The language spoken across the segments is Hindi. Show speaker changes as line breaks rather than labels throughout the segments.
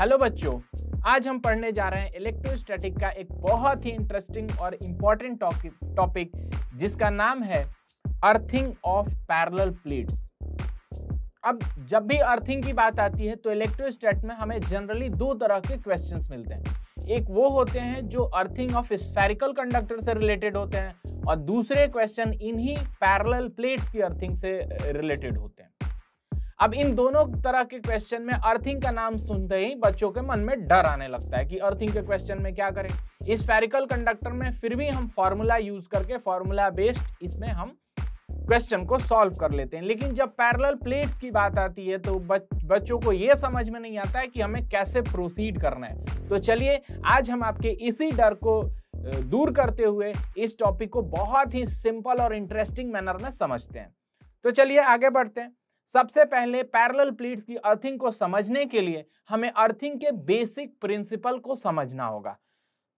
हेलो बच्चों आज हम पढ़ने जा रहे हैं इलेक्ट्रोस्टैटिक का एक बहुत ही इंटरेस्टिंग और इम्पॉर्टेंट टॉपिक जिसका नाम है अर्थिंग ऑफ पैरल प्लेट्स अब जब भी अर्थिंग की बात आती है तो इलेक्ट्रोस्टैट में हमें जनरली दो तरह के क्वेश्चंस मिलते हैं एक वो होते हैं जो अर्थिंग ऑफ स्फेरिकल कंडक्टर से रिलेटेड होते हैं और दूसरे क्वेश्चन इन्हीं पैरल प्लेट्स की अर्थिंग से रिलेटेड होते हैं अब इन दोनों तरह के क्वेश्चन में अर्थिंग का नाम सुनते ही बच्चों के मन में डर आने लगता है कि अर्थिंग के क्वेश्चन में क्या करें इस फेरिकल कंडक्टर में फिर भी हम फॉर्मूला यूज करके फॉर्मूला बेस्ड इसमें हम क्वेश्चन को सॉल्व कर लेते हैं लेकिन जब पैरेलल प्लेट्स की बात आती है तो बच, बच्चों को यह समझ में नहीं आता है कि हमें कैसे प्रोसीड करना है तो चलिए आज हम आपके इसी डर को दूर करते हुए इस टॉपिक को बहुत ही सिंपल और इंटरेस्टिंग मैनर में समझते हैं तो चलिए आगे बढ़ते हैं सबसे पहले पैरेलल प्लीट्स की अर्थिंग को समझने के लिए हमें अर्थिंग के बेसिक प्रिंसिपल को समझना होगा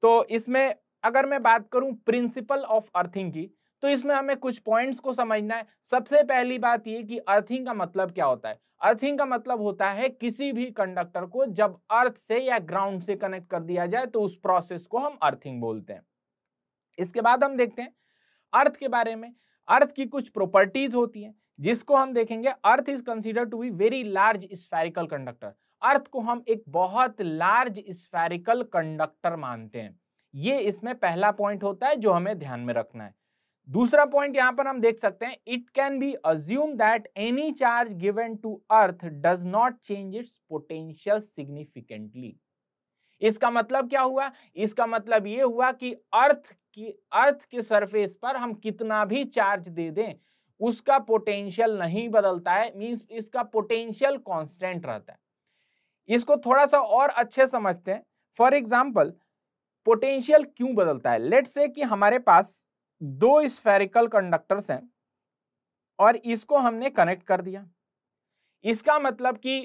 तो इसमें अगर मैं बात करूं प्रिंसिपल ऑफ अर्थिंग की तो इसमें हमें कुछ पॉइंट्स को समझना है सबसे पहली बात ये कि अर्थिंग का मतलब क्या होता है अर्थिंग का मतलब होता है किसी भी कंडक्टर को जब अर्थ से या ग्राउंड से कनेक्ट कर दिया जाए तो उस प्रोसेस को हम अर्थिंग बोलते हैं इसके बाद हम देखते हैं अर्थ के बारे में अर्थ की कुछ प्रॉपर्टीज होती हैं जिसको हम देखेंगे earth is consider to be very large spherical conductor earth को हम एक बहुत लार्ज स्पेरिकल कंडक्टर मानते हैं ये इसमें पहला पॉइंट होता है जो हमें ध्यान में रखना है दूसरा पॉइंट यहां पर हम देख सकते हैं it can be assume that any charge given to earth does not change its potential significantly इसका मतलब क्या हुआ इसका मतलब ये हुआ कि अर्थ की अर्थ के सरफेस पर हम कितना भी चार्ज दे दें उसका पोटेंशियल नहीं बदलता है मींस इसका पोटेंशियल कांस्टेंट रहता है इसको थोड़ा सा और अच्छे समझते हैं फॉर एग्जाम्पल पोटेंशियल क्यों बदलता है लेट से कि हमारे पास दो स्फेरिकल कंडक्टर्स हैं और इसको हमने कनेक्ट कर दिया इसका मतलब कि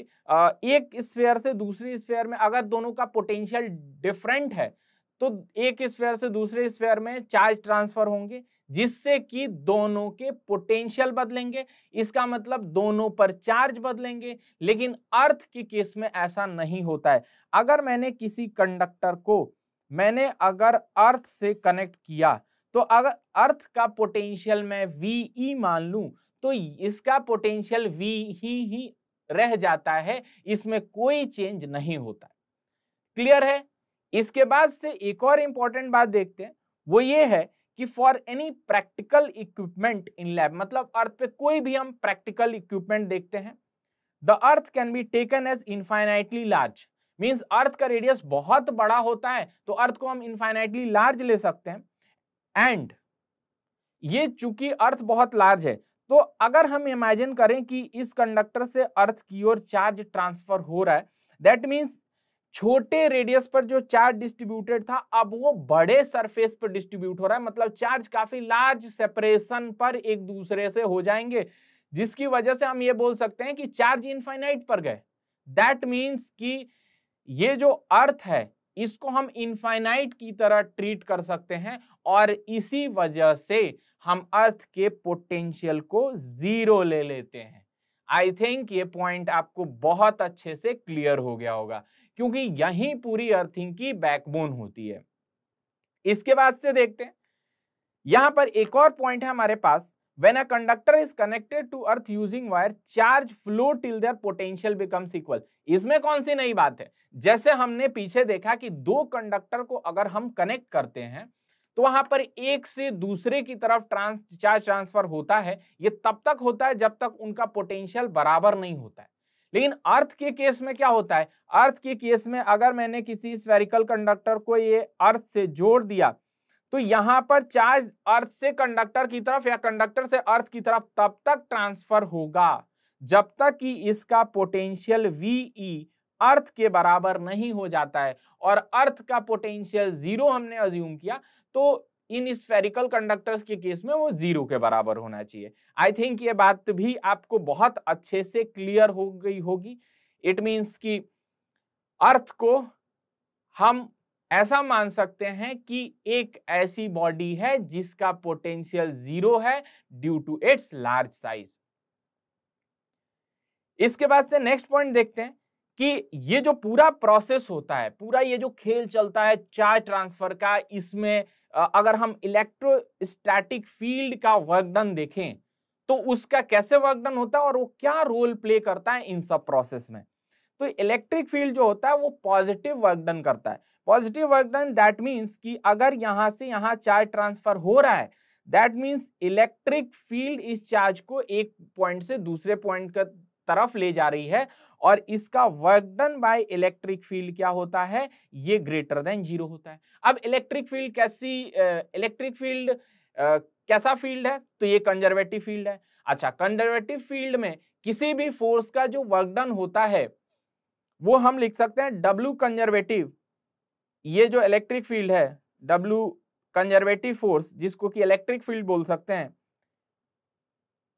एक स्फेयर से दूसरी स्फेयर में अगर दोनों का पोटेंशियल डिफरेंट है तो एक स्पेयर से दूसरे स्पेयर में चार्ज ट्रांसफर होंगे जिससे कि दोनों के पोटेंशियल बदलेंगे इसका मतलब दोनों पर चार्ज बदलेंगे लेकिन अर्थ के केस में ऐसा नहीं होता है अगर मैंने किसी कंडक्टर को मैंने अगर अर्थ से कनेक्ट किया तो अगर अर्थ का पोटेंशियल मैं वी ई e मान लूं तो इसका पोटेंशियल वी ही e ही रह जाता है इसमें कोई चेंज नहीं होता क्लियर है इसके बाद से एक और इंपॉर्टेंट बात देखते हैं वो ये है कि for any practical equipment in lab मतलब अर्थ पे कोई भी हम प्रैक्टिकल इक्विपमेंट देखते हैं the earth can be taken as infinitely large means earth का रेडियस बहुत बड़ा होता है तो अर्थ को हम इनफाइनाइटली लार्ज ले सकते हैं एंड ये चूंकि अर्थ बहुत लार्ज है तो अगर हम इमेजिन करें कि इस कंडक्टर से अर्थ की ओर चार्ज ट्रांसफर हो रहा है दैट मीन्स छोटे रेडियस पर जो चार्ज डिस्ट्रीब्यूटेड था अब वो बड़े सरफेस पर डिस्ट्रीब्यूट हो रहा है मतलब चार्ज काफी लार्ज सेपरेशन पर एक दूसरे से हो जाएंगे जिसकी वजह से हम ये बोल सकते हैं कि चार्ज इनफाइनाइट पर गए दैट मीन्स कि ये जो अर्थ है इसको हम इनफाइनाइट की तरह ट्रीट कर सकते हैं और इसी वजह से हम अर्थ के पोटेंशियल को जीरो ले लेते हैं आई थिंक ये पॉइंट आपको बहुत अच्छे से क्लियर हो गया होगा क्योंकि यही पूरी अर्थिंग की बैकबोन होती है इसके बाद से देखते हैं यहां पर एक और पॉइंट है हमारे पास when a conductor is connected to earth using wire charge flow till their potential becomes equal इसमें कौन सी नई बात है जैसे हमने पीछे देखा कि दो कंडक्टर को अगर हम कनेक्ट करते हैं तो वहां पर एक से दूसरे की तरफ ट्रांस चार्ज ट्रांसफर होता है ये तब तक होता है जब तक उनका पोटेंशियल बराबर नहीं होता है लेकिन अर्थ के केस में क्या होता है अर्थ के केस में अगर मैंने किसी स्फेरिकल कंडक्टर को ये अर्थ से जोड़ दिया तो यहां पर चार्ज अर्थ से कंडक्टर की तरफ या कंडक्टर से अर्थ की तरफ तब तक ट्रांसफर होगा जब तक कि इसका पोटेंशियल वीई e अर्थ के बराबर नहीं हो जाता है और अर्थ का पोटेंशियल जीरो हमने अज्यूम किया तो इन स्फेरिकल कंडक्टर्स के केस में वो जीरो के बराबर होना चाहिए आई थिंक ये बात भी आपको बहुत अच्छे से क्लियर हो गई होगी इट मीन्स कि अर्थ को हम ऐसा मान सकते हैं कि एक ऐसी बॉडी है जिसका पोटेंशियल जीरो है due to its large size इसके बाद से नेक्स्ट पॉइंट देखते हैं कि ये जो पूरा प्रोसेस होता है पूरा ये जो खेल चलता है चार्ज ट्रांसफर का इसमें अगर हम इलेक्ट्रोस्टैटिक फील्ड का वर्कडन देखें तो उसका कैसे वर्कडन होता है और वो क्या रोल प्ले करता है इन सब प्रोसेस में तो इलेक्ट्रिक फील्ड जो होता है वो पॉजिटिव वर्कडन करता है पॉजिटिव वर्कडन दैट मीन्स कि अगर यहाँ से यहाँ चार्ज ट्रांसफर हो रहा है दैट मीन्स इलेक्ट्रिक फील्ड इस चार्ज को एक पॉइंट से दूसरे पॉइंट तरफ ले जा रही है और इसका work done by electric field क्या होता है ये ग्रेटर देन जीरो होता है अब इलेक्ट्रिक फील्ड कैसी इलेक्ट्रिक फील्ड कैसा फील्ड है तो ये कंजर्वेटिव फील्ड है अच्छा कंजर्वेटिव फील्ड में किसी भी फोर्स का जो वर्क डन होता है वो हम लिख सकते हैं डब्ल्यू कंजर्वेटिव ये जो इलेक्ट्रिक फील्ड है डब्ल्यू कंजर्वेटिव फोर्स जिसको कि इलेक्ट्रिक फील्ड बोल सकते हैं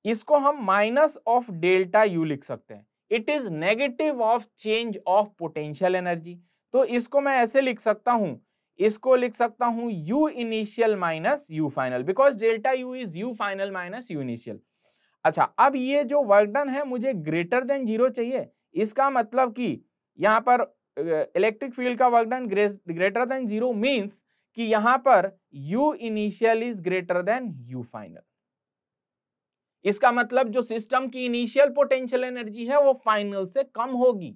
इसको हम माइनस ऑफ डेल्टा यू लिख सकते हैं it is negative of change of potential energy तो इसको मैं ऐसे लिख सकता हूँ इसको लिख सकता हूँ U initial minus U final because delta U is U final minus U initial अच्छा अब ये जो वर्क डन है मुझे ग्रेटर देन जीरो चाहिए इसका मतलब कि यहाँ पर इलेक्ट्रिक फील्ड का work done greater than zero means कि यहाँ पर U initial is greater than U final इसका मतलब जो सिस्टम की इनिशियल पोटेंशियल एनर्जी है वो फाइनल से कम होगी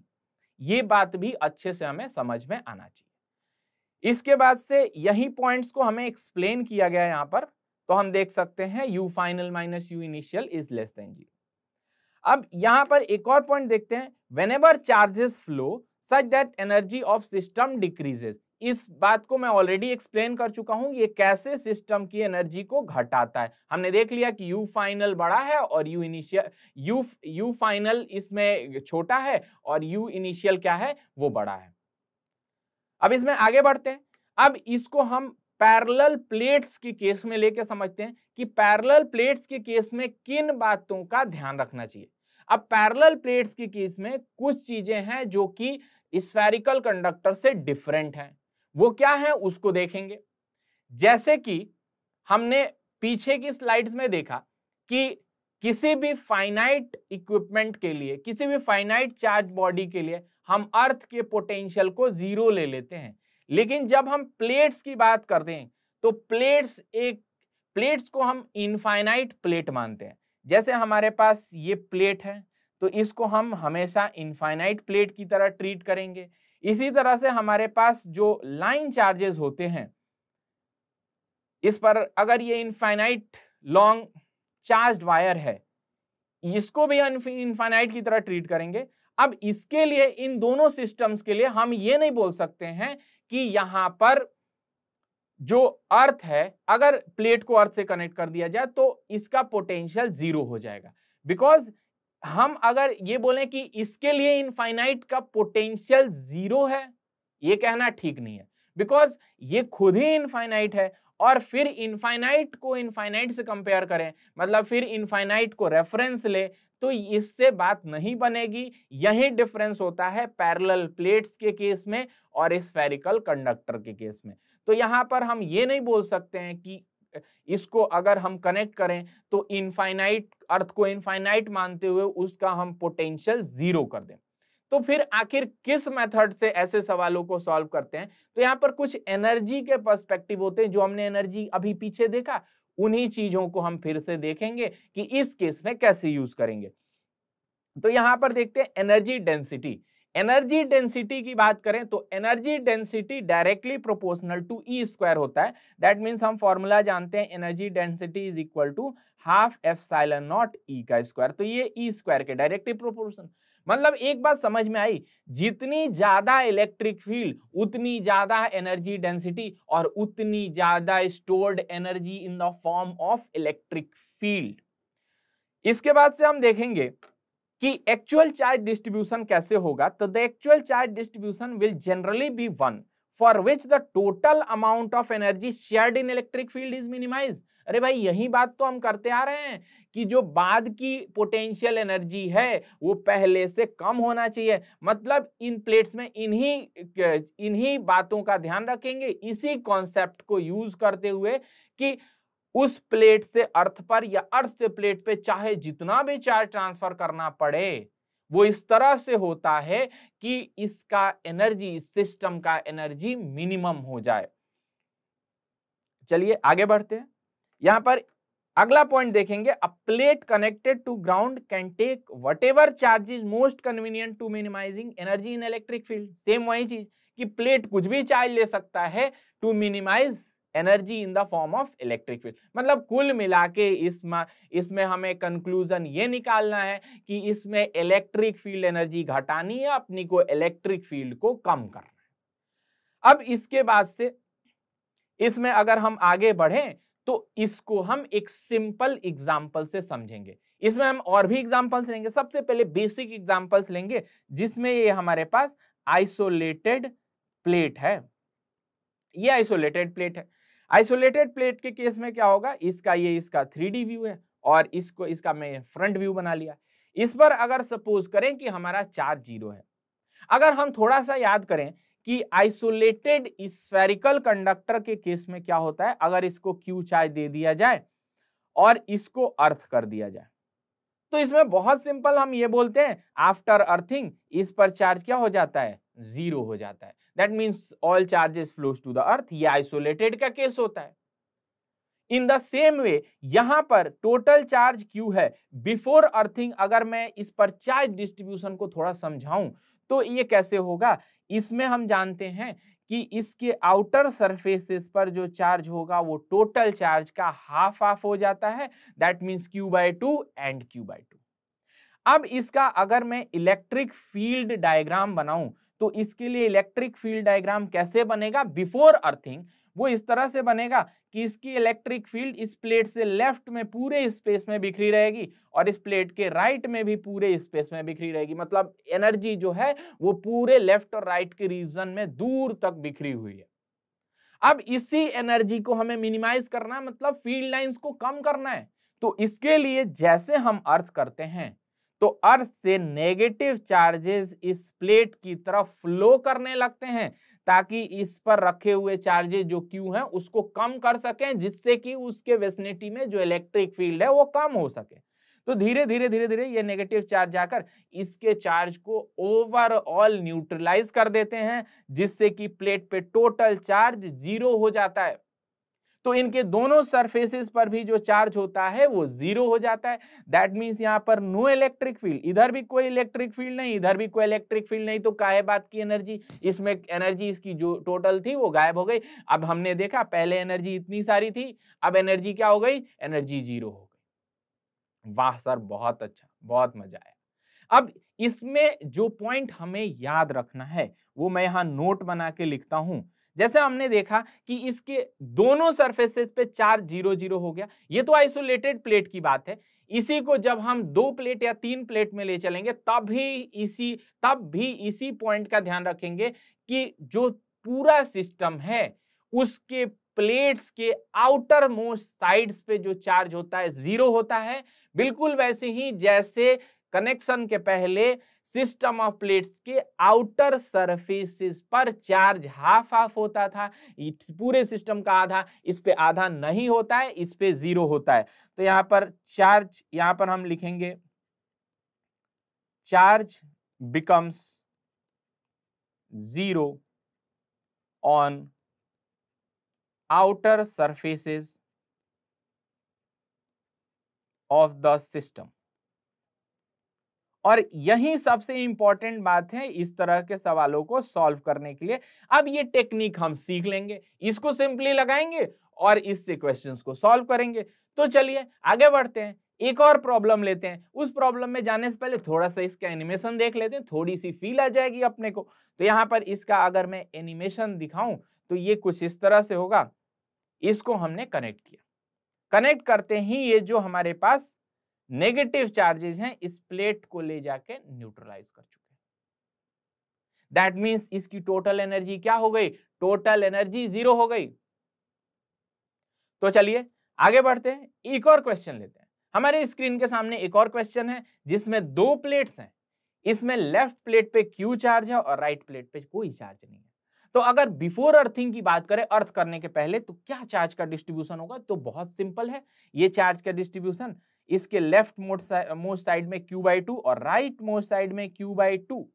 ये बात भी अच्छे से हमें समझ में आना चाहिए इसके बाद से यही पॉइंट्स को हमें एक्सप्लेन किया गया यहाँ पर तो हम देख सकते हैं U final minus U initial is less than zero अब यहां पर एक और पॉइंट देखते हैं whenever charges flow such that energy of system decreases इस बात को मैं ऑलरेडी एक्सप्लेन कर चुका हूं ये कैसे सिस्टम की एनर्जी को घटाता है हमने देख लिया कि यू फाइनल बड़ा है और U initial U U final इसमें छोटा है और यू इनिशियल क्या है वो बड़ा है अब इसमें आगे बढ़ते हैं अब इसको हम पैरेलल प्लेट्स के केस में लेके समझते हैं कि पैरेलल प्लेट्स के केस में किन बातों का ध्यान रखना चाहिए अब पैरेलल प्लेट्स के केस में कुछ चीजें हैं जो कि स्फेरिकल कंडक्टर से डिफरेंट हैं वो क्या है उसको देखेंगे जैसे कि हमने पीछे की स्लाइड्स में देखा कि किसी भी फाइनाइट इक्विपमेंट के लिए किसी भी फाइनाइट चार्ज बॉडी के लिए हम अर्थ के पोटेंशियल को जीरो ले लेते हैं लेकिन जब हम प्लेट्स की बात करते हैं तो प्लेट्स एक प्लेट्स को हम इनफाइनाइट प्लेट मानते हैं जैसे हमारे पास ये प्लेट है तो इसको हम हमेशा इनफाइनाइट प्लेट की तरह ट्रीट करेंगे इसी तरह से हमारे पास जो लाइन चार्जेस होते हैं इस पर अगर ये इनफाइनाइट लॉन्ग चार्ज वायर है इसको भी इनफाइनाइट की तरह ट्रीट करेंगे अब इसके लिए इन दोनों सिस्टम्स के लिए हम ये नहीं बोल सकते हैं कि यहां पर जो अर्थ है अगर प्लेट को अर्थ से कनेक्ट कर दिया जाए तो इसका पोटेंशियल जीरो हो जाएगा बिकॉज हम अगर ये बोलें कि इसके लिए इनफाइनाइट का पोटेंशियल जीरो है ये कहना ठीक नहीं है बिकॉज ये खुद ही इनफाइनाइट है और फिर इनफाइनाइट को इनफाइनाइट से कंपेयर करें मतलब फिर इनफाइनाइट को रेफरेंस ले तो इससे बात नहीं बनेगी यही डिफरेंस होता है पैरेलल प्लेट्स के केस में और स्फेरिकल कंडक्टर के केस में तो यहां पर हम ये नहीं बोल सकते हैं कि इसको अगर हम कनेक्ट करें तो इनफाइनाइट अर्थ को इनफाइनाइट मानते हुए उसका हम पोटेंशियल जीरो कर दें तो फिर आखिर किस मेथड से ऐसे सवालों को सॉल्व करते हैं तो यहां पर कुछ एनर्जी के पर्सपेक्टिव होते हैं जो हमने एनर्जी अभी पीछे देखा उन्हीं चीजों को हम फिर से देखेंगे कि इस केस में कैसे यूज करेंगे तो यहां पर देखते हैं एनर्जी डेंसिटी एनर्जी डेंसिटी की बात करें तो energy density directly proportional to E square होता है दैट मीन्स हम फॉर्मूला जानते हैं energy density is equal to half epsilon naught E का स्क्वायर तो ये ई e स्क्वायर के डायरेक्टली प्रोपोर्शन मतलब एक बात समझ में आई जितनी ज्यादा इलेक्ट्रिक फील्ड उतनी ज्यादा एनर्जी डेंसिटी और उतनी ज्यादा stored energy in the form of electric field इसके बाद से हम देखेंगे कि एक्चुअल चार्ज डिस्ट्रीब्यूशन कैसे होगा तो the actual charge distribution will generally be one for which the total amount of energy shared in electric field is minimise अरे भाई यही बात तो हम करते आ रहे हैं कि जो बाद की पोटेंशियल एनर्जी है वो पहले से कम होना चाहिए मतलब इन प्लेट्स में इन्हीं इन्हीं बातों का ध्यान रखेंगे इसी कॉन्सेप्ट को यूज करते हुए कि उस प्लेट से अर्थ पर या अर्थ से प्लेट पे चाहे जितना भी चार्ज ट्रांसफर करना पड़े वो इस तरह से होता है कि इसका एनर्जी इस सिस्टम का एनर्जी मिनिमम हो जाए चलिए आगे बढ़ते हैं यहां पर अगला पॉइंट देखेंगे a plate connected to ground can take whatever charge is most convenient to minimising energy in electric field same वही चीज कि प्लेट कुछ भी चार्ज ले सकता है to minimise energy in the form of electric field मतलब कुल मिला के इसमें इसमें हमें कंक्लूजन ये निकालना है कि इसमें इलेक्ट्रिक फील्ड एनर्जी घटानी है अपनी को इलेक्ट्रिक फील्ड को कम करना है अब इसके बाद से इसमें अगर हम आगे बढ़ें तो इसको हम एक सिंपल एग्जाम्पल से समझेंगे इसमें हम और भी एग्जाम्पल्स लेंगे सबसे पहले बेसिक एग्जाम्पल्स लेंगे जिसमें ये हमारे पास आइसोलेटेड प्लेट है ये आइसोलेटेड प्लेट है आइसोलेटेड प्लेट के केस में क्या होगा इसका ये इसका थ्री व्यू है और इसको इसका मैं फ्रंट व्यू बना लिया इस पर अगर सपोज करें कि हमारा चार जीरो है अगर हम थोड़ा सा याद करें कि आइसोलेटेड स्फेरिकल कंडक्टर के केस में क्या होता है अगर इसको क्यू चार्ज दे दिया जाए और इसको अर्थ कर दिया जाए तो इसमें बहुत सिंपल हम ये बोलते हैं आफ्टर अर्थिंग इस पर चार्ज क्या हो जाता है जीरो हो जाता है that means all charges flows to the earth ये आइसोलेटेड का केस होता है इन द सेम वे यहां पर टोटल चार्ज क्यू है बिफोर अर्थिंग अगर मैं इस पर चार्ज डिस्ट्रीब्यूशन को थोड़ा समझाऊं तो ये कैसे होगा इसमें हम जानते हैं कि इसके आउटर सरफेसेस पर जो चार्ज होगा वो टोटल चार्ज का हाफ हाफ हो जाता है that means Q by two and Q by two अब इसका अगर मैं इलेक्ट्रिक फील्ड डायग्राम बनाऊं तो इसके लिए इलेक्ट्रिक फील्ड डायग्राम कैसे बनेगा बिफोर अर्थिंग वो इस तरह से बनेगा कि इसकी इलेक्ट्रिक फील्ड इस प्लेट से लेफ्ट में पूरे स्पेस में बिखरी रहेगी और इस प्लेट के राइट में भी पूरे स्पेस में बिखरी रहेगी मतलब एनर्जी जो है वो पूरे लेफ्ट और राइट के रीजन में दूर तक बिखरी हुई है अब इसी एनर्जी को हमें मिनिमाइज करना है मतलब फील्ड लाइंस को कम करना है तो इसके लिए जैसे हम अर्थ करते हैं तो अर्थ से नेगेटिव चार्जेस इस प्लेट की तरफ फ्लो करने लगते हैं ताकि इस पर रखे हुए चार्जेस जो क्यू हैं उसको कम कर सकें जिससे कि उसके वेसनेटी में जो इलेक्ट्रिक फील्ड है वो कम हो सके तो धीरे धीरे धीरे धीरे ये नेगेटिव चार्ज जाकर इसके चार्ज को ओवरऑल न्यूट्रलाइज कर देते हैं जिससे कि प्लेट पे टोटल चार्ज जीरो हो जाता है तो इनके दोनों सरफेसेस पर भी जो चार्ज होता है वो जीरो हो जाता है दैट मीन्स यहाँ पर नो इलेक्ट्रिक फील्ड इधर भी कोई इलेक्ट्रिक फील्ड नहीं इधर भी कोई इलेक्ट्रिक फील्ड नहीं तो काहे बात की एनर्जी इसमें एनर्जी इसकी जो टोटल थी वो गायब हो गई अब हमने देखा पहले एनर्जी इतनी सारी थी अब एनर्जी क्या हो गई एनर्जी जीरो हो गई वाह सर बहुत अच्छा बहुत मजा आया अब इसमें जो पॉइंट हमें याद रखना है वो मैं यहां नोट बना के लिखता हूं जैसे हमने देखा कि इसके दोनों सरफेसेस पे चार्ज जीरो जीरो हो गया ये तो आइसोलेटेड प्लेट की बात है इसी को जब हम दो प्लेट या तीन प्लेट में ले चलेंगे तब भी इसी तब भी इसी पॉइंट का ध्यान रखेंगे कि जो पूरा सिस्टम है उसके प्लेट्स के आउटर मोस्ट साइड्स पे जो चार्ज होता है जीरो होता है बिल्कुल वैसे ही जैसे कनेक्शन के पहले सिस्टम ऑफ प्लेट्स के आउटर सरफेसिस पर चार्ज हाफ हाफ होता था पूरे सिस्टम का आधा इस पे आधा नहीं होता है इस पे जीरो होता है तो यहां पर चार्ज यहां पर हम लिखेंगे charge becomes zero on outer surfaces of the system और यही सबसे इंपॉर्टेंट बात है इस तरह के सवालों को सॉल्व करने के लिए अब ये टेक्निक हम सीख लेंगे इसको सिंपली लगाएंगे और इससे क्वेश्चंस को सॉल्व करेंगे तो चलिए आगे बढ़ते हैं एक और प्रॉब्लम लेते हैं उस प्रॉब्लम में जाने से पहले थोड़ा सा इसका एनिमेशन देख लेते हैं थोड़ी सी फील आ जाएगी अपने को तो यहाँ पर इसका अगर मैं एनिमेशन दिखाऊं तो ये कुछ इस तरह से होगा इसको हमने कनेक्ट किया कनेक्ट करते ही ये जो हमारे पास नेगेटिव चार्जेस हैं इस प्लेट को ले जाके न्यूट्रलाइज कर चुके हैं दैट मीन्स इसकी टोटल एनर्जी क्या हो गई टोटल एनर्जी जीरो हो गई तो चलिए आगे बढ़ते हैं एक और क्वेश्चन लेते हैं हमारे स्क्रीन के सामने एक और क्वेश्चन है जिसमें दो प्लेट्स हैं इसमें लेफ्ट प्लेट पे क्यू चार्ज है और राइट प्लेट पे कोई चार्ज नहीं है तो अगर बिफोर अर्थिंग की बात करें अर्थ करने के पहले तो क्या चार्ज का डिस्ट्रीब्यूशन होगा तो बहुत सिंपल है ये चार्ज का डिस्ट्रीब्यूशन इसके लेफ्ट मोस्ट साइड में क्यू बाई टू और राइट मोस्ट साइड में क्यू बाई टू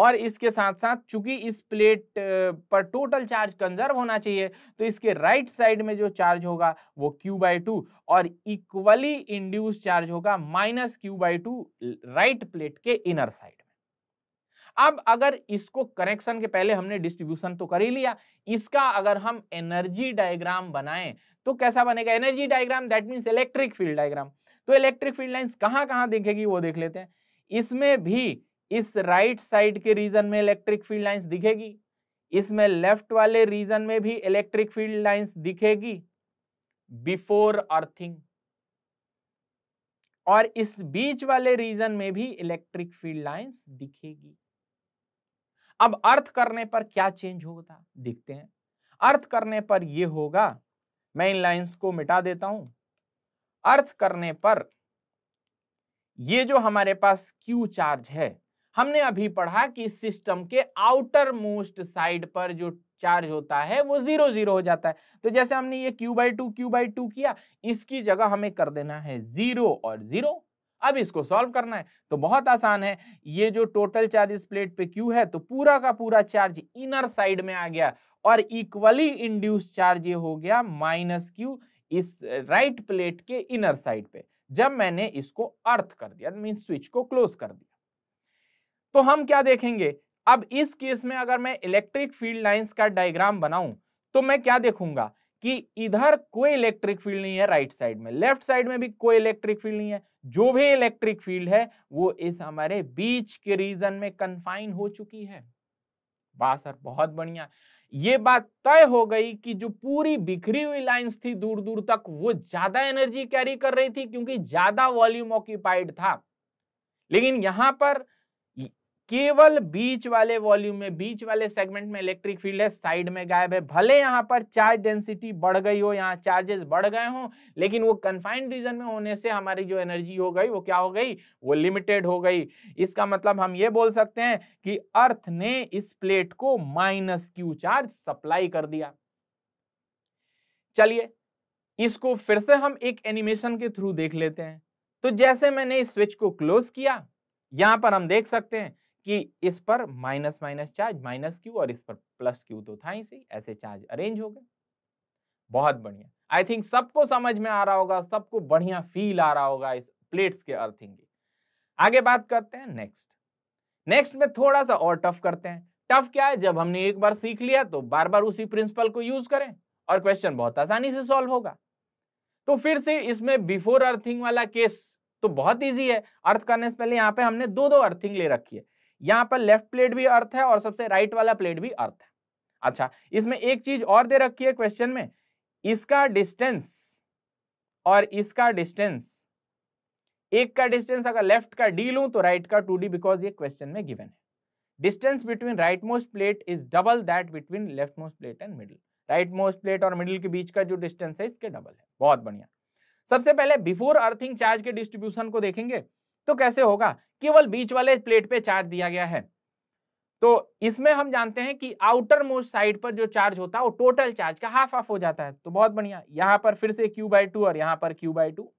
और इसके साथ साथ चूंकि इस प्लेट पर टोटल चार्ज कंजर्व होना चाहिए तो इसके राइट साइड में जो चार्ज होगा वो क्यू बाई टू और इक्वली इंड्यूस चार्ज होगा minus Q by two right plate के इनर साइड अब अगर इसको करेक्शन के पहले हमने डिस्ट्रीब्यूशन तो कर ही लिया इसका अगर हम एनर्जी डायग्राम बनाएं तो कैसा बनेगा energy diagram that means electric field diagram तो इलेक्ट्रिक फील्ड लाइन्स कहाँ कहाँ दिखेगी वो देख लेते हैं इसमें भी इस राइट साइड के रीजन में इलेक्ट्रिक फील्ड लाइन्स दिखेगी इसमें लेफ्ट वाले रीजन में भी इलेक्ट्रिक फील्ड लाइन्स दिखेगी बिफोर अर्थिंग और इस बीच वाले रीजन में भी इलेक्ट्रिक फील्ड लाइंस दिखेगी अब अर्थ करने पर क्या चेंज होगा देखते हैं अर्थ करने पर यह होगा मैं इन लाइंस को मिटा देता हूं अर्थ करने पर ये जो हमारे पास क्यू चार्ज है हमने अभी पढ़ा कि इस सिस्टम के आउटर मोस्ट साइड पर जो चार्ज होता है वो जीरो जीरो हो जाता है तो जैसे हमने ये Q by two Q by two किया इसकी जगह हमें कर देना है जीरो और जीरो अब इसको सॉल्व करना है तो बहुत आसान है ये जो टोटल चार्ज इस प्लेट पे क्यू है तो पूरा का पूरा चार्ज इनर साइड में आ गया और इक्वली इंड्यूस चार्ज ये हो गया माइनस क्यू इस राइट प्लेट के इनर साइड पे जब मैंने इसको अर्थ कर दिया मीन स्विच को क्लोज कर दिया तो हम क्या देखेंगे अब इस केस में अगर मैं इलेक्ट्रिक फील्ड लाइंस का डायग्राम बनाऊं तो मैं क्या देखूंगा कि इधर कोई इलेक्ट्रिक फील्ड नहीं है राइट साइड में लेफ्ट साइड में भी कोई इलेक्ट्रिक फील्ड नहीं है जो भी इलेक्ट्रिक फील्ड है वो इस हमारे बीच के रीजन में कन्फाइन हो चुकी है बात सर बहुत बढ़िया ये बात तय हो गई कि जो पूरी बिखरी हुई लाइंस थी दूर दूर तक वो ज्यादा एनर्जी कैरी कर रही थी क्योंकि ज्यादा वॉल्यूम ऑक्यूपाइड था लेकिन यहां पर केवल बीच वाले वॉल्यूम में बीच वाले सेगमेंट में इलेक्ट्रिक फील्ड है साइड में गायब है भले यहाँ पर चार्ज डेंसिटी बढ़ गई हो यहाँ चार्जेस बढ़ गए हो लेकिन वो कन्फाइंड रीजन में होने से हमारी जो एनर्जी हो गई वो क्या हो गई वो लिमिटेड हो गई इसका मतलब हम ये बोल सकते हैं कि अर्थ ने इस प्लेट को माइनस क्यू चार्ज सप्लाई कर दिया चलिए इसको फिर से हम एक एनिमेशन के थ्रू देख लेते हैं तो जैसे मैंने इस स्विच को क्लोज किया यहां पर हम देख सकते हैं कि इस पर minus minus charge minus Q और इस पर प्लस क्यू तो था ही सही ऐसे चार्ज अरेंज हो गए बहुत बढ़िया आई थिंक सबको समझ में आ रहा होगा सबको बढ़िया फील आ रहा होगा इस प्लेट्स के अर्थिंग की आगे बात करते हैं नेक्स्ट नेक्स्ट में थोड़ा सा और टफ करते हैं टफ क्या है जब हमने एक बार सीख लिया तो बार बार उसी प्रिंसिपल को यूज करें और क्वेश्चन बहुत आसानी से सॉल्व होगा तो फिर से इसमें बिफोर अर्थिंग वाला केस तो बहुत इजी है अर्थ करने से पहले यहाँ पे हमने दो दो अर्थिंग ले रखी है यहां पर लेफ्ट प्लेट भी अर्थ है और सबसे राइट वाला प्लेट भी अर्थ है अच्छा इसमें एक चीज और दे रखी है क्वेश्चन में इसका डिस्टेंस और इसका डिस्टेंस एक का डिस्टेंस अगर लेफ्ट का डी लू तो राइट का टू डी बिकॉज ये क्वेश्चन में गिवन है distance between right most plate is double that between left most plate and middle right most plate और मिडिल के बीच का जो डिस्टेंस है इसके डबल है बहुत बढ़िया सबसे पहले बिफोर अर्थिंग चार्ज के डिस्ट्रीब्यूशन को देखेंगे तो कैसे होगा केवल बीच वाले प्लेट पे चार्ज दिया गया है तो इसमें हम जानते हैं कि आउटर मोस्ट साइड पर जो चार्ज होता है वो टोटल चार्ज का हाफ हाफ हो जाता है तो बहुत बढ़िया यहां पर फिर से क्यू बाई टू और यहां पर क्यू बाई टू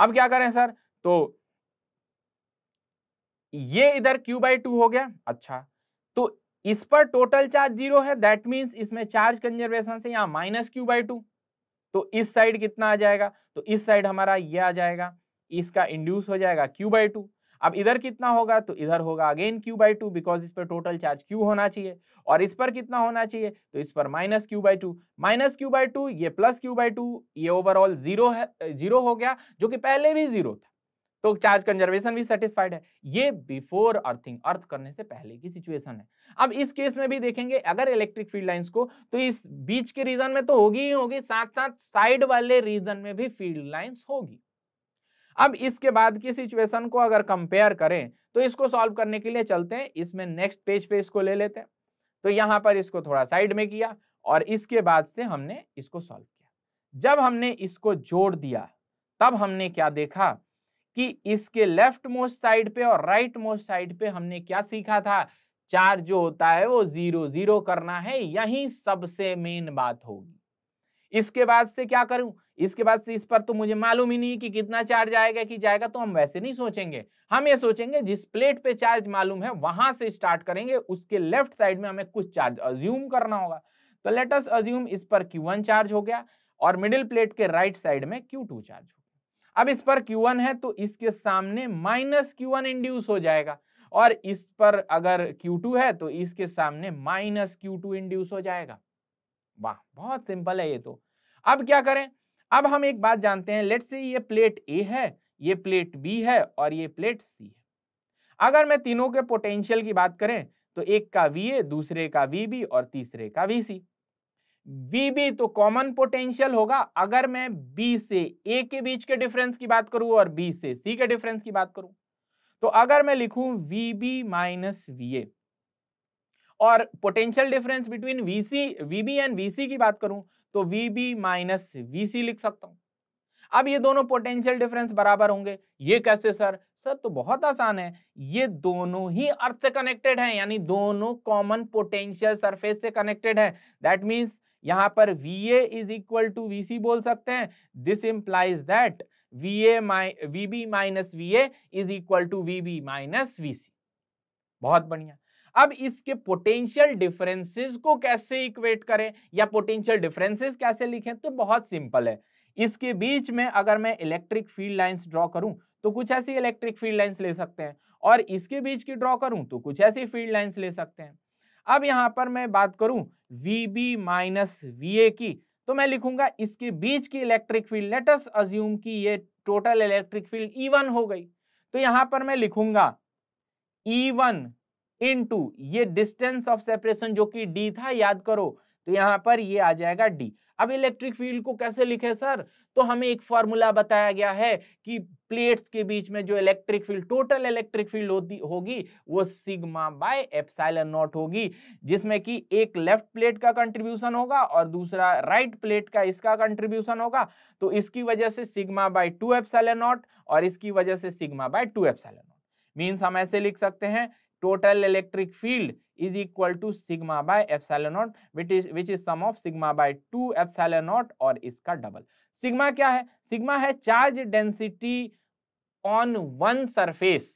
अब क्या करें सर तो ये इधर क्यू बाई टू हो गया अच्छा तो इस पर टोटल चार्ज जीरो है दैट मीन्स इसमें चार्ज कंजर्वेशन से यहां माइनस क्यू बाई टू तो इस साइड कितना आ जाएगा तो इस साइड हमारा ये आ जाएगा इसका इंड्यूस हो जाएगा क्यू बाई टू अब इधर कितना होगा तो इधर होगा again Q by two because इस पर टोटल चार्ज क्यू होना चाहिए और इस पर कितना होना चाहिए तो इस पर minus Q by two minus Q by two ये प्लस क्यू बाई टू ये ओवरऑल जीरो है जीरो हो गया जो कि पहले भी जीरो था तो चार्ज कंजर्वेशन भी सेटिस्फाइड है ये बिफोर अर्थिंग अर्थ करने से पहले की सिचुएशन है अब इस केस में भी देखेंगे अगर इलेक्ट्रिक फील्ड लाइंस को तो इस बीच के रीजन में तो होगी ही होगी साथ साथ साइड वाले रीजन में भी फील्ड लाइंस होगी अब इसके बाद की सिचुएशन को अगर कंपेयर करें तो इसको सॉल्व करने के लिए चलते हैं इसमें नेक्स्ट पेज पे इसको ले लेते हैं तो यहां पर इसको थोड़ा साइड में किया और इसके बाद से हमने इसको सॉल्व किया जब हमने इसको जोड़ दिया तब हमने क्या देखा कि इसके लेफ्ट मोस्ट साइड पे और राइट मोस्ट साइड पे हमने क्या सीखा था चार जो होता है वो जीरो जीरो करना है यही सबसे मेन बात होगी इसके बाद से क्या करूं इसके बाद से इस पर तो मुझे मालूम ही नहीं कि कितना चार्ज आएगा कि जाएगा तो हम वैसे नहीं सोचेंगे हम ये सोचेंगे जिस प्लेट पे चार्ज मालूम है वहां से स्टार्ट करेंगे उसके लेफ्ट साइड में हमें कुछ चार्ज अज्यूम करना होगा तो लेटस अज्यूम इस पर Q1 चार्ज हो गया और मिडिल प्लेट के राइट साइड में टू चार्ज हो गया अब इस पर वन है तो इसके सामने माइनस वन इंड्यूस हो जाएगा और इस पर अगर Q2 है तो इसके सामने माइनस Q2 इंड्यूस हो जाएगा वाह बहुत सिंपल है ये तो अब क्या करें अब हम एक बात जानते हैं लेट से ये प्लेट ए है ये प्लेट बी है और ये प्लेट सी है अगर मैं तीनों के पोटेंशियल की बात करें तो एक का वी ए दूसरे का वी बी और तीसरे का वी सी वी बी तो कॉमन पोटेंशियल होगा अगर मैं बी से ए के बीच के डिफरेंस की बात करूं और बी से सी के डिफरेंस की बात करूं तो अगर मैं लिखूं V B minus V A और potential difference between V C V B and V C की बात करूं तो वीबी माइनस वीसी लिख सकता हूं अब ये दोनों पोटेंशियल डिफरेंस बराबर होंगे ये कैसे सर सर तो बहुत आसान है ये दोनों ही अर्थ से कनेक्टेड हैं यानी दोनों कॉमन पोटेंशियल सरफेस से कनेक्टेड हैं दैट मीन्स यहां पर V A is equal to V बोल सकते हैं this implies that V A V B minus V A is equal to V B minus V C बहुत बढ़िया अब इसके पोटेंशियल डिफरेंसेस को कैसे इक्वेट करें या पोटेंशियल डिफरेंसेस कैसे लिखें तो बहुत सिंपल है इसके बीच में अगर मैं इलेक्ट्रिक फील्ड लाइंस ड्रॉ करूं तो कुछ ऐसी इलेक्ट्रिक फील्ड लाइंस ले सकते हैं और इसके बीच की ड्रॉ करूं तो कुछ ऐसी फील्ड लाइंस ले सकते हैं अब यहां पर मैं बात करूं V B minus V A की तो मैं लिखूंगा इसके बीच की इलेक्ट्रिक फील्ड लेटस अज्यूम कि ये total electric field E one हो गई तो यहां पर मैं लिखूंगा ई e वन इनटू ये डिस्टेंस ऑफ सेपरेशन जो कि डी था याद करो तो यहाँ पर ये आ जाएगा डी अब इलेक्ट्रिक फील्ड को कैसे लिखे सर तो हमें एक फॉर्मूला बताया गया है कि प्लेट्स के बीच में जो electric field total electric field होती होगी वो सिग्मा बाय एप्साइलन नॉट होगी जिसमें कि एक लेफ्ट प्लेट का कंट्रीब्यूशन होगा और दूसरा राइट right प्लेट का इसका कंट्रीब्यूशन होगा तो इसकी वजह से sigma by two epsilon naught और इसकी वजह से sigma by two epsilon naught means हम ऐसे लिख सकते हैं total electric field is equal to sigma by epsilon naught which is is is sum of by two 2 और इसका डबल सिग्मा क्या है सिग्मा है charge density on one surface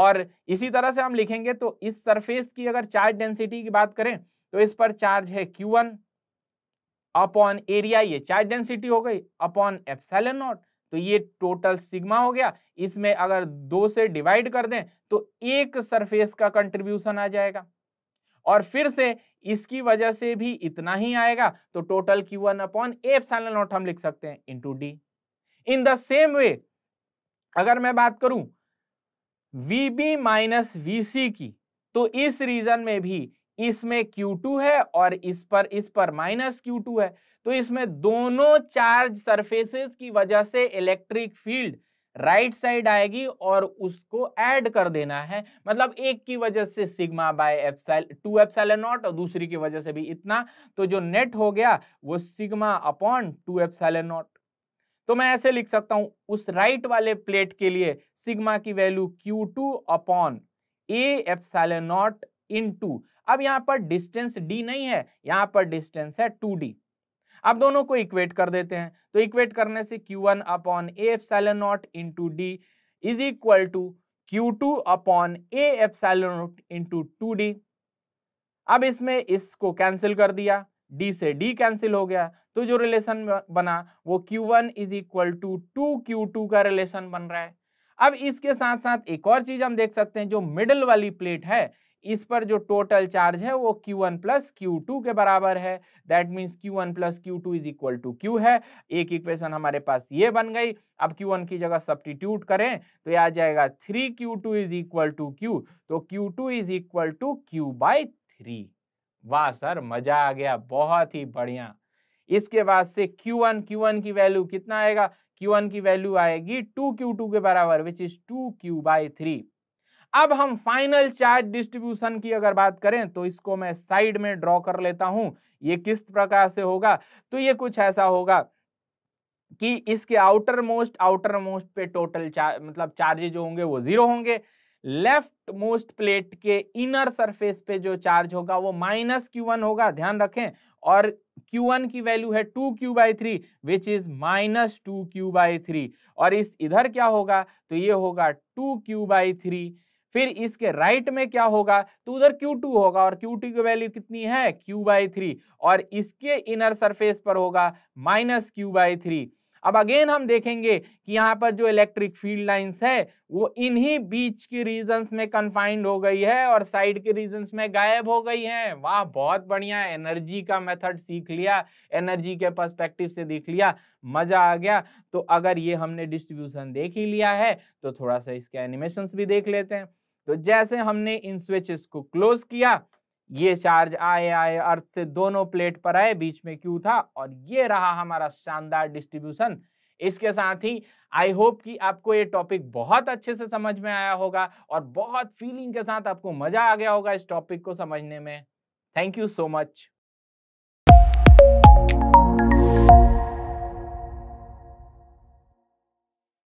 और इसी तरह से हम लिखेंगे तो इस सरफेस की अगर चार्ज डेंसिटी की बात करें तो इस पर चार्ज है क्यू वन अपॉन एरिया ये चार्ज डेंसिटी हो गई अपॉन एप्सिलॉन नॉट तो ये टोटल सिग्मा हो गया इसमें अगर दो से डिवाइड कर दें तो एक सरफेस का कंट्रीब्यूशन आ जाएगा और फिर से इसकी वजह से भी इतना ही आएगा तो total Q one upon F naught हम लिख सकते हैं into D in the same way अगर मैं बात करूं V B minus V C की तो इस रीजन में भी इसमें Q2 है और इस पर इस पर माइनस क्यू टू है तो इसमें दोनों चार्ज सरफेसेस की वजह से इलेक्ट्रिक फील्ड राइट साइड आएगी और उसको ऐड कर देना है मतलब एक की वजह से sigma by epsilon two epsilon naught और दूसरी की वजह से भी इतना तो जो नेट हो गया वो sigma upon two epsilon naught तो मैं ऐसे लिख सकता हूं उस राइट वाले प्लेट के लिए सिग्मा की value Q two upon A epsilon naught into अब यहां पर डिस्टेंस डी नहीं है यहां पर डिस्टेंस है टू डी अब दोनों को इक्वेट कर देते हैं तो इक्वेट करने से Q one upon A epsilon naught into D is equal to Q two upon A epsilon naught into two D अब इसमें इसको कैंसिल कर दिया डी से डी कैंसिल हो गया तो जो रिलेशन बना वो Q one is equal to two Q two का रिलेशन बन रहा है अब इसके साथ साथ एक और चीज हम देख सकते हैं जो मिडल वाली प्लेट है इस पर जो टोटल चार्ज है वो Q one plus Q two के बराबर है that means Q one plus Q two is equal to Q है एक इक्वेशन हमारे पास ये बन गई अब क्यू वन की जगह सब्टीट्यूट करें तो ये आ जाएगा three Q two is equal to Q तो Q two is equal to Q by three वाह सर मजा आ गया बहुत ही बढ़िया इसके बाद से Q1 Q1 की वैल्यू कितना आएगा Q1 की वैल्यू आएगी टू क्यू टू के बराबर which is two Q by three अब हम फाइनल चार्ज डिस्ट्रीब्यूशन की अगर बात करें तो इसको मैं साइड में ड्रॉ कर लेता हूं ये किस प्रकार से होगा तो ये कुछ ऐसा होगा कि इसके आउटर मोस्ट आउटर मोस्ट पे टोटल चार्ज मतलब चार्जेज जो होंगे वो जीरो होंगे लेफ्ट मोस्ट प्लेट के इनर सरफेस पे जो चार्ज होगा वो माइनस क्यू वन होगा ध्यान रखें और क्यू वन की वैल्यू है two Q by three which is minus two Q by three और इस इधर क्या होगा तो ये होगा टू क्यू बाई थ्री फिर इसके राइट में क्या होगा तो उधर Q2 होगा और Q2 की वैल्यू कितनी है Q बाई थ्री और इसके इनर सरफेस पर होगा माइनस क्यू बाई थ्री अब अगेन हम देखेंगे कि यहाँ पर जो इलेक्ट्रिक फील्ड लाइंस है वो इन्हीं बीच के रीजंस में कन्फाइंड हो गई है और साइड के रीजंस में गायब हो गई है वाह बहुत बढ़िया एनर्जी का मेथड सीख लिया एनर्जी के पर्सपेक्टिव से देख लिया मजा आ गया तो अगर ये हमने डिस्ट्रीब्यूशन देख ही लिया है तो थोड़ा सा इसके एनिमेशन भी देख लेते हैं तो जैसे हमने इन स्विचेस को क्लोज किया ये चार्ज आए आए अर्थ से दोनों प्लेट पर आए बीच में क्यू था और ये रहा हमारा शानदार डिस्ट्रीब्यूशन इसके साथ ही आई होप कि आपको ये टॉपिक बहुत अच्छे से समझ में आया होगा और बहुत फीलिंग के साथ आपको मजा आ गया होगा इस टॉपिक को समझने में थैंक यू सो मच